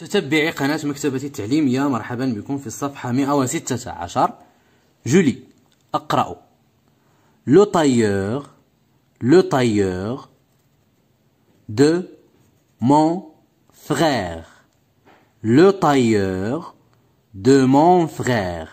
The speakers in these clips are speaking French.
تتبعي قناة مكتبتي التعليمية مرحبا بكم في الصفحة 116 جولي أقرأ لو طايور لو طايور دو مون فغير لو طايور دو مون فغير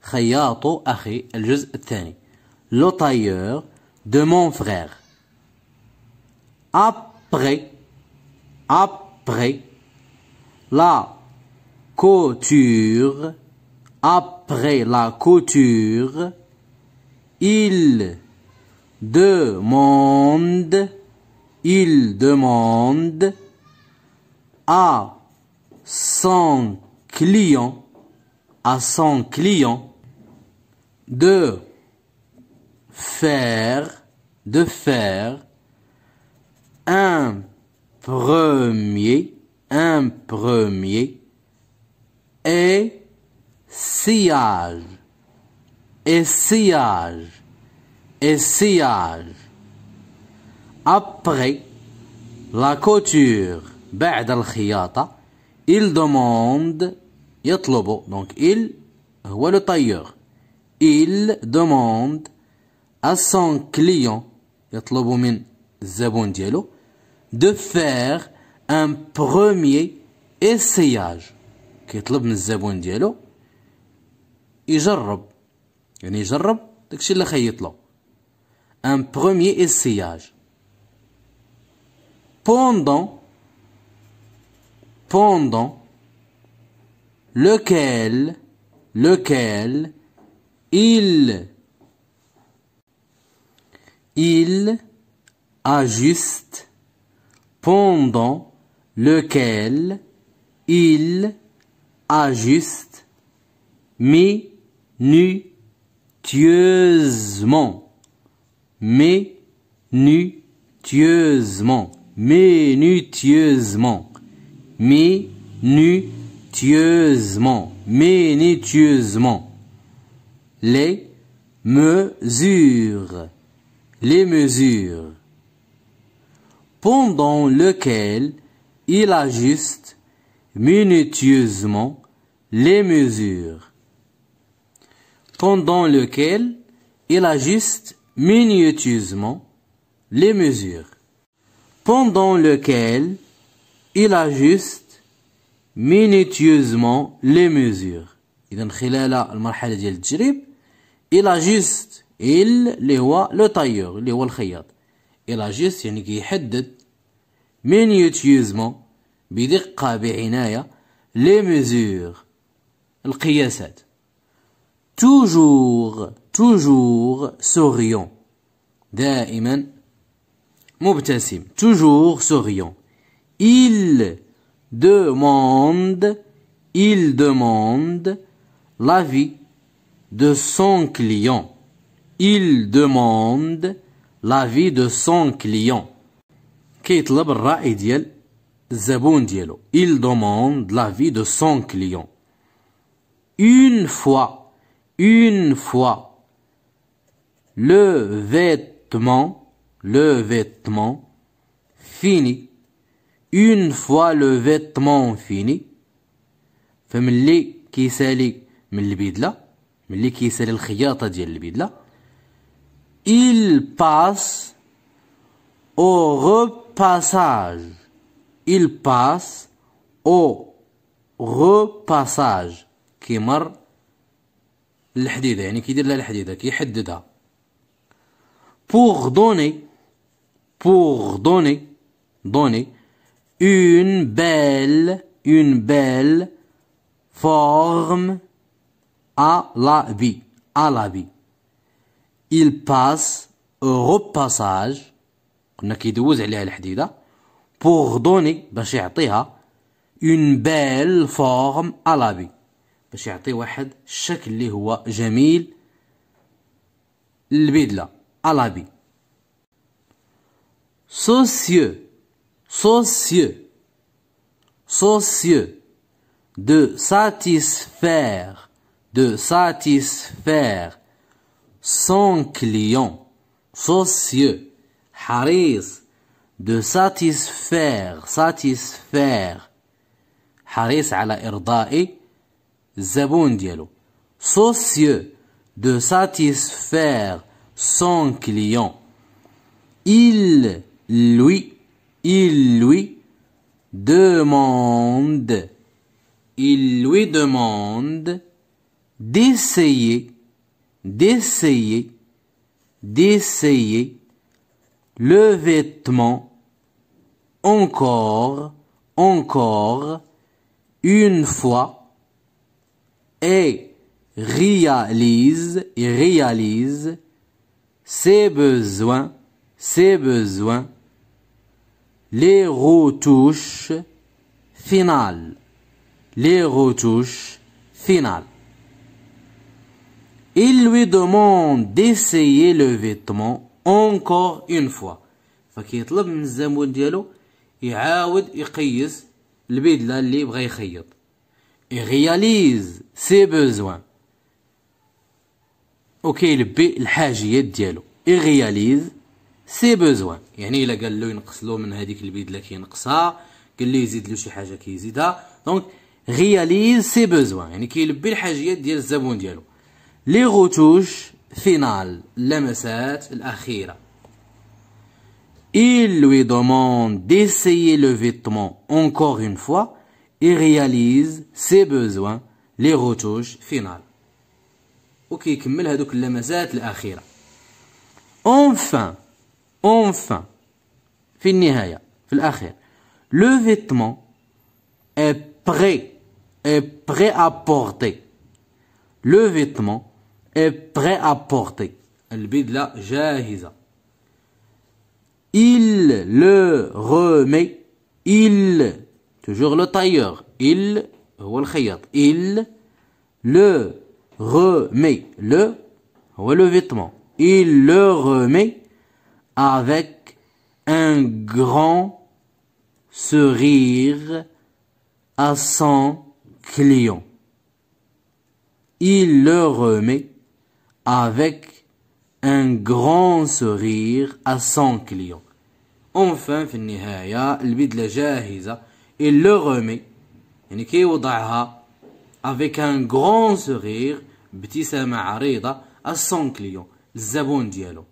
خياط أخي الجزء الثاني لو طايور دو مون فغير أبغي أبغي la couture, après la couture, il demande, il demande à son client, à son client de faire, de faire un premier un premier et sillage, et sillage, et sillage. Après la couture, بعد الخياطة, il demande يطلب donc il هو le tailleur il demande à son client يطلب من الزبون de faire un premier essayage. Qu'est-ce que nous avons dit? Et j'enrobe. Et j'enrobe? C'est ce que je veux dire. Un premier essayage. Pendant. Pendant. Lequel. Lequel. Il. Il. Ajuste. Pendant lequel il ajuste minutieusement, minutieusement, minutieusement, minutieusement, minutieusement, les mesures, les mesures, pendant lequel il ajuste minutieusement les mesures, pendant lequel il ajuste minutieusement les mesures, pendant lequel il ajuste minutieusement les mesures. Il خلال المرحلة ديال il Il ajuste tailleur اللي minutieusement, بدقة بعناية, les mesures, القياسات. Toujours, toujours souriant. دائما مبتسم. Toujours souriant. Il demande, il demande l'avis de son client. Il demande l'avis de son client. كيطلب الرأي ديال الزبون ديالو il demande l'avis de son client une fois une fois le vêtement le vêtement fini une fois le vêtement fini فملي كيسالي من البدله ملي كيسالي الخياطه ديال البدله il passe au repassage. Il passe au repassage. Qui Yani Qui dit la Qui pour donner pour donner donner une belle une belle forme à la vie à la vie il passe au repassage pour donner Une belle forme à باش يعطيها اون de satisfaire, de satisfaire son client, socieux, Haris, de satisfaire, satisfaire. Haris ala irda'i, zaboun dialo. Socieux, de satisfaire son client. Il, lui, il lui demande, il lui demande d'essayer, d'essayer, d'essayer le vêtement, encore, encore, une fois, et réalise, et réalise ses besoins, ses besoins, les retouches finales, les retouches finales. Il lui demande d'essayer le vêtement اونكور اون فوا فكيطلب من الزبون ديالو يعاود يقيس البدله اللي بغا يخيط يغياليز سي بوزوان وكيلبي الحاجيات ديالو يغياليز سي بوزوان يعني الا قال له ينقص له من هذيك البدله كينقصها قال له يزيد له شي حاجه كيزيدها دونك غياليز سي بوزوان يعني كيلبي الحاجيات ديال الزبون ديالو لي غوتوش final l'MSAT, l'akhira. Il lui demande d'essayer le vêtement encore une fois et réalise ses besoins, les retouches finales. Enfin, enfin, le vêtement est prêt, est prêt à porter. Le vêtement est prêt à porter. al jahiza. Il le remet. Il, toujours le tailleur. Il, il le remet. Le, le vêtement. Il le remet avec un grand sourire à son client. Il le remet avec un grand sourire à son client. Enfin, في de la جاهزة. Il le remet. avec un grand sourire بابتسامة arida à son client. الزبون ديالو.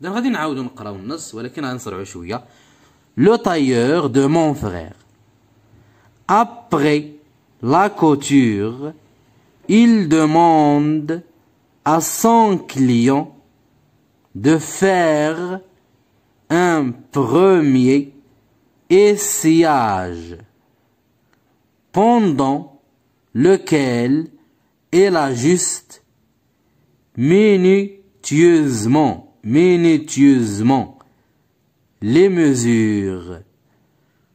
إذا غادي نعاودو نقراو النص ولكن غنسرعو شوية. Le tailleur de mon frère. Après la couture, il demande à son client de faire un premier essayage pendant lequel il ajuste minutieusement, minutieusement les mesures,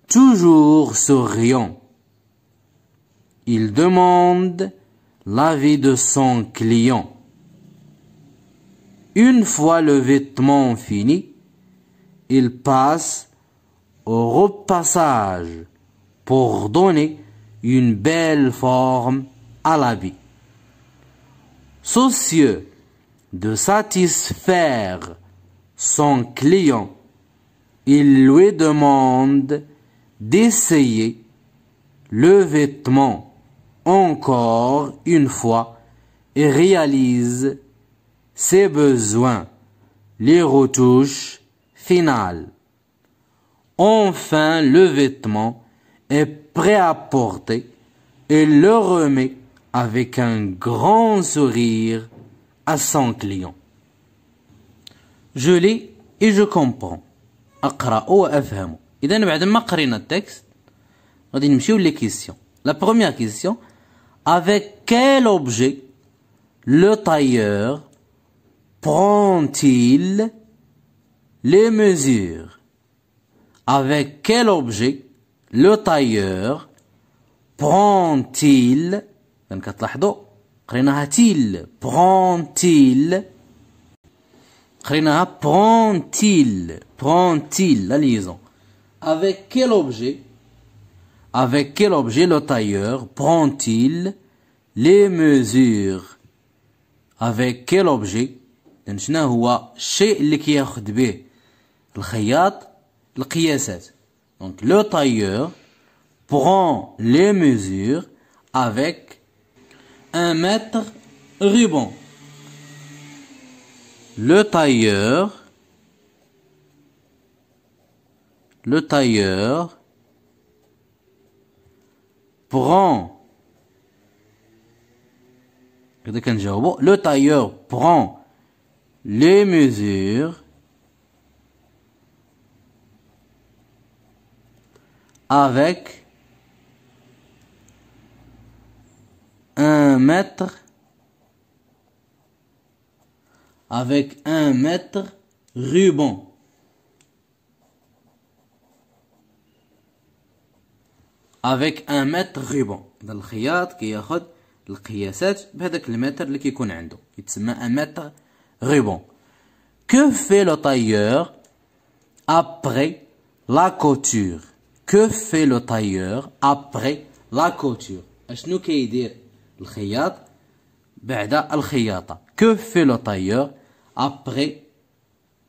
toujours souriant. Il demande l'avis de son client. Une fois le vêtement fini, il passe au repassage pour donner une belle forme à l'habit. Soucieux de satisfaire son client, il lui demande d'essayer le vêtement encore une fois et réalise ses besoins, les retouches finales. Enfin, le vêtement est prêt à porter et le remet avec un grand sourire à son client. Je lis et je comprends. La première question avec quel objet le tailleur prend-il les mesures Avec quel objet le tailleur prend-il قريناها prend-il قريناها prend-il prend-il la liaison avec quel objet avec quel objet le tailleur prend-il les mesures avec quel objet le le tailleur prend les mesures avec un mètre ruban le tailleur le tailleur prend le tailleur prend les mesures avec un mètre avec un mètre ruban avec un mètre ruban dans le qui qui est un ruban. Que fait le tailleur après la couture Que fait le tailleur après la couture le ba'da al Que fait le tailleur après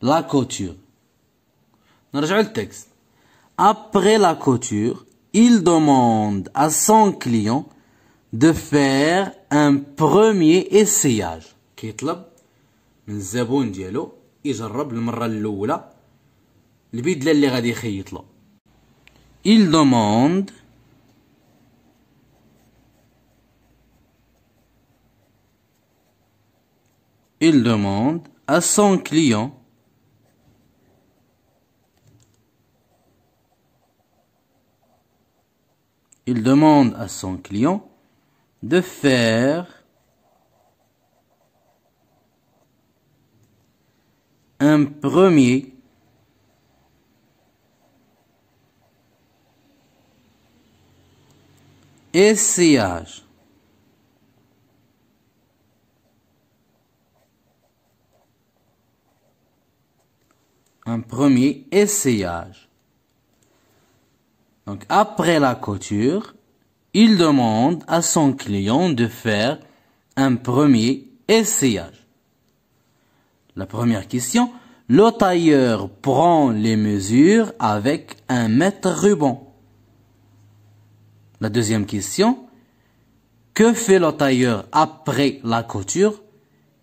la couture le texte. Après la couture, il demande à son client de faire un premier essayage. من الزبون ديالو يجرب المره الاولى البدله اللي غادي يخيط له il demande il demande à son client il demande à son client de faire un premier essayage. Un premier essayage. Donc après la couture, il demande à son client de faire un premier essayage. La première question, le tailleur prend les mesures avec un mètre ruban. La deuxième question, que fait le tailleur après la couture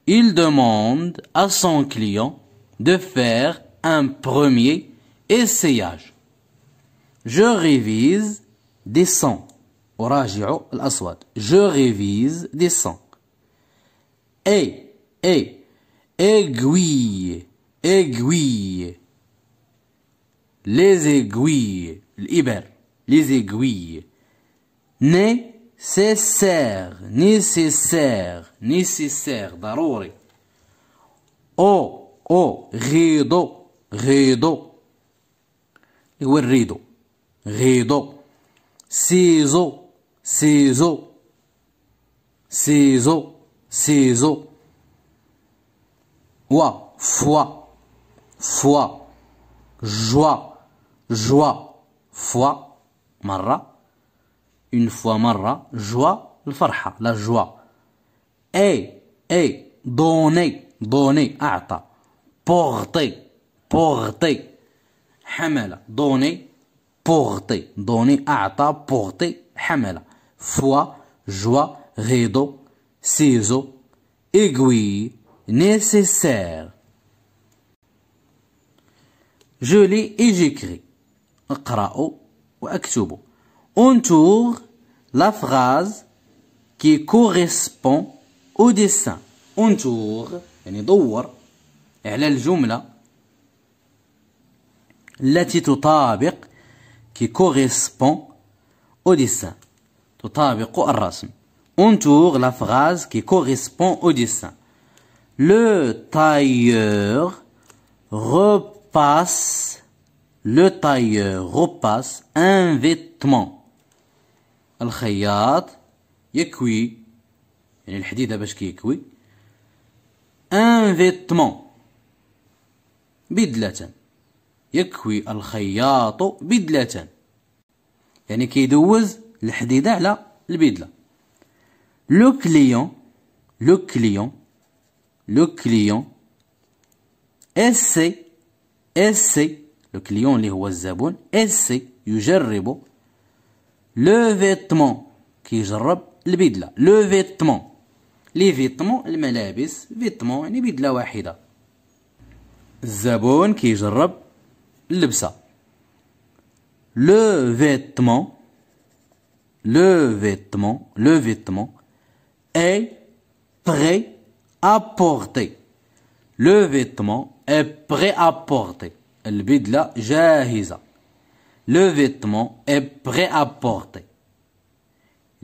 Il demande à son client de faire un premier essayage. Je révise des sangs. Je révise des sangs. Et, et, aiguille aiguille les aiguilles l'iber les aiguilles nécessaire nécessaire nécessaire ضروري au au rideau rideau هو الريدو rideau ciseaux ciseaux ciseaux ciseaux wa fois Foi, joie, joie, foi, marra, une fois marra, joie, le la joie. Et, et, donner, donner, a'ta, porter, porter, hamela, donner, porter, donner, a'ta, porter, hamela. foi, joie, rideau, ciseau, aiguille, nécessaire. Je lis et j'écris. On Entoure la phrase qui correspond au dessin. On tourne. يعني دور على الجملة التي qui correspond au dessin تطابق الرسم entoure la phrase qui correspond au dessin le tailleur reprend passe, le tailleur repasse un vêtement. الخياط يكوي يعني الحديدة باش كيكوي ان فيتمون بدلة يكوي الخياط بدلة يعني كيدوز الحديدة على البدلة لو كليون لو كليون لو كليون اسي essaie, le client li huwa essaye il yujarribu, le vêtement, qui gère le bidla, le vêtement, les vêtements, le malabis, vêtements, ni bidla wahida. Zabun, qui gère le Le vêtement, le vêtement, le vêtement, est prêt à porter. Le vêtement est prêt à porter. Al-bidla jahiza. Le vêtement est prêt à porter.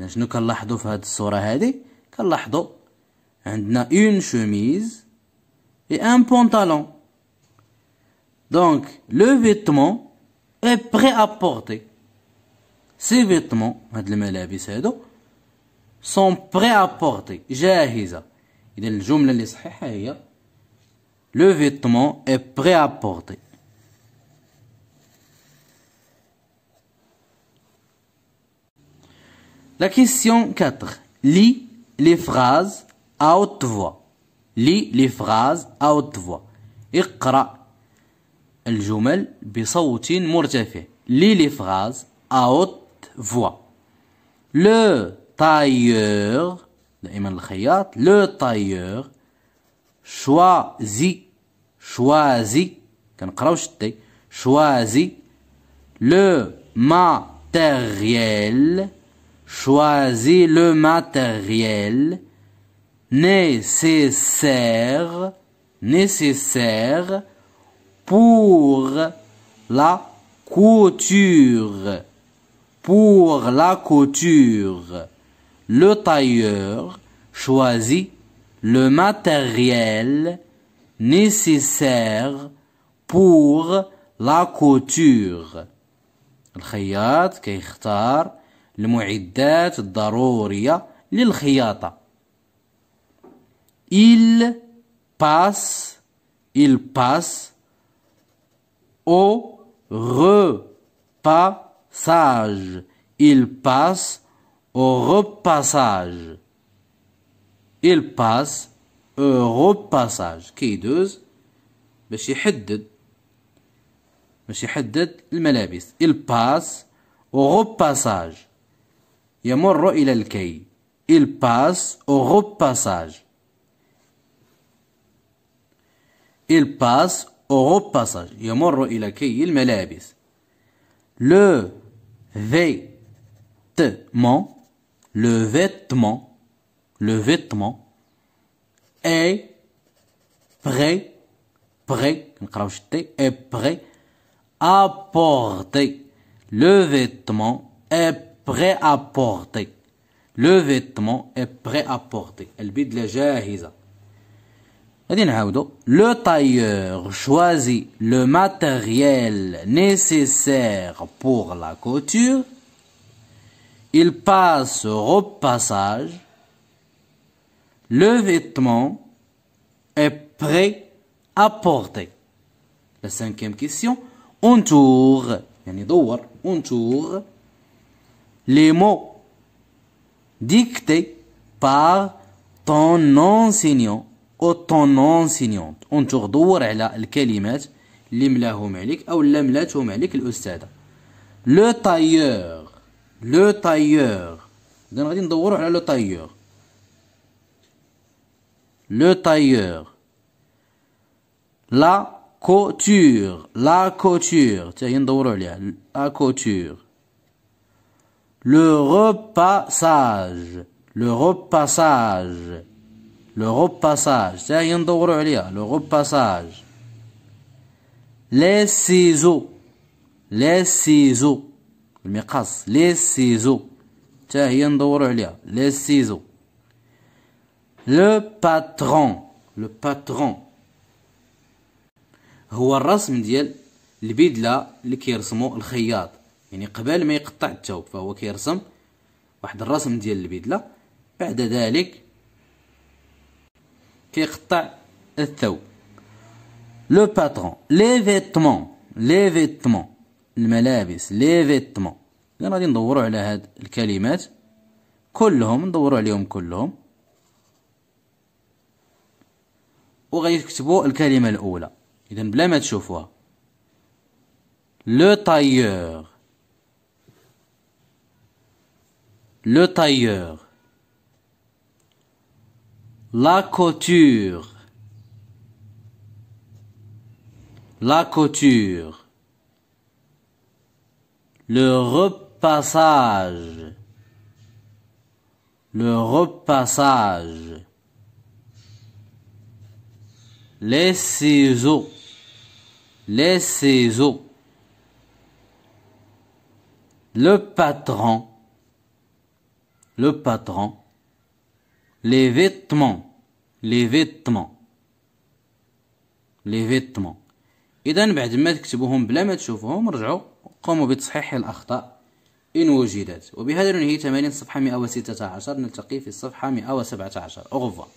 شنو كنلاحظوا في هذه الصورة هذه كنلاحظوا عندنا une chemise et un pantalon. Donc, le vêtement est prêt à porter. Ces vêtements, sont prêts à porter. جاهزة. la الجملة اللي صحيحه هي le vêtement est prêt à porter. La question 4. Lis les phrases à haute voix. Lis les phrases à haute voix. اقرأ الجمل بصوت مرتفع. Lis les phrases à haute voix. Le tailleur, le tailleur Choisis, choisi choisis choisi le matériel choisi le matériel nécessaire nécessaire pour la couture pour la couture le tailleur choisit le matériel nécessaire pour la couture. الخياط كيختار المعدات الضرورية للخياطة. Il passe, il passe au repassage. Il passe au repassage. il passe un repassage كي يدوز باش يحدد باش يحدد الملابس il passe au repassage يمر إلى الكي il passe au repassage il passe au repassage يمر إلى كي الملابس le vêtement le vêtement le vêtement est prêt, prêt, est prêt à porter. Le vêtement est prêt à porter. Le vêtement est prêt à porter. Le tailleur choisit le matériel nécessaire pour la couture. Il passe au passage le vêtement est prêt à porter. La cinquième question, on tourne, hein, on tourne les mots dictés par ton enseignant ou ton enseignante. On tourne على الكلمات tailleur le tailleur او اللي ملاتهم le tailleur. La couture, la couture, la couture. Le repassage, le repassage, le repassage, le repassage. Les ciseaux, les ciseaux, les ciseaux, les ciseaux. لو باترون لو باترون هو الرسم ديال البدله اللي كيرسمو الخياط يعني قبل ما يقطع الثوب فهو كيرسم واحد الرسم ديال البدله بعد ذلك كيقطع الثوب لو باترون لي فيتمون لي فيتمون الملابس لي فيتمون غادي ندورو على هاد الكلمات كلهم ندورو عليهم كلهم Le tailleur. Le tailleur. La couture. La couture. Le repassage. Le repassage. Les ciseaux. Les ciseaux. Le patron. Le patron. Les vêtements. Les vêtements. les vêtements اذا بعد ما تكتبوهم بلا ما تشوفوهم رجعوا قوموا بتصحيح الاخطاء ان وجدت وبهذا ننهي 80 صفحه 116 نلتقي في الصفحه 117 اوغفوار